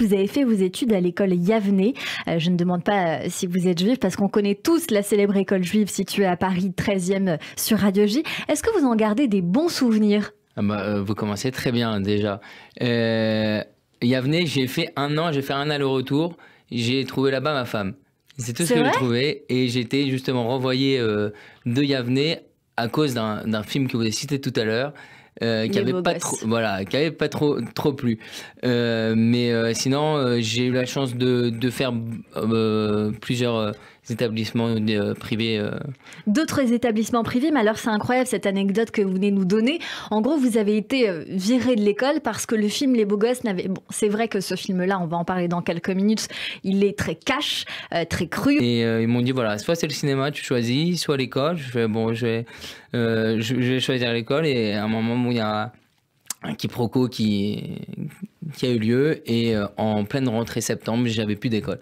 Vous avez fait vos études à l'école Yavne. Euh, je ne demande pas euh, si vous êtes juif parce qu'on connaît tous la célèbre école juive située à Paris 13e euh, sur Radio J. Est-ce que vous en gardez des bons souvenirs ah bah, Vous commencez très bien déjà. Euh, Yavne, j'ai fait un an, j'ai fait un aller-retour. J'ai trouvé là-bas ma femme. C'est tout ce que j'ai trouvé. Et j'étais justement renvoyé de Yavne à cause d'un film que vous avez cité tout à l'heure euh, qui avait pas trop, voilà, qui avait pas trop trop plu. Euh, mais euh, sinon, euh, j'ai eu la chance de, de faire plusieurs établissements euh, privés. Euh. D'autres établissements privés, mais alors c'est incroyable cette anecdote que vous venez nous donner. En gros, vous avez été euh, viré de l'école parce que le film Les Beaux Gosses n'avait. Bon, c'est vrai que ce film-là, on va en parler dans quelques minutes, il est très cash, très cru. Et ils m'ont dit voilà, soit c'est le cinéma, tu choisis, soit l'école. Je bon, je vais, je, vais choisir l'école. Et à un moment, où il y a un quiproquo qui, qui a eu lieu. Et en pleine rentrée septembre, j'avais plus d'école.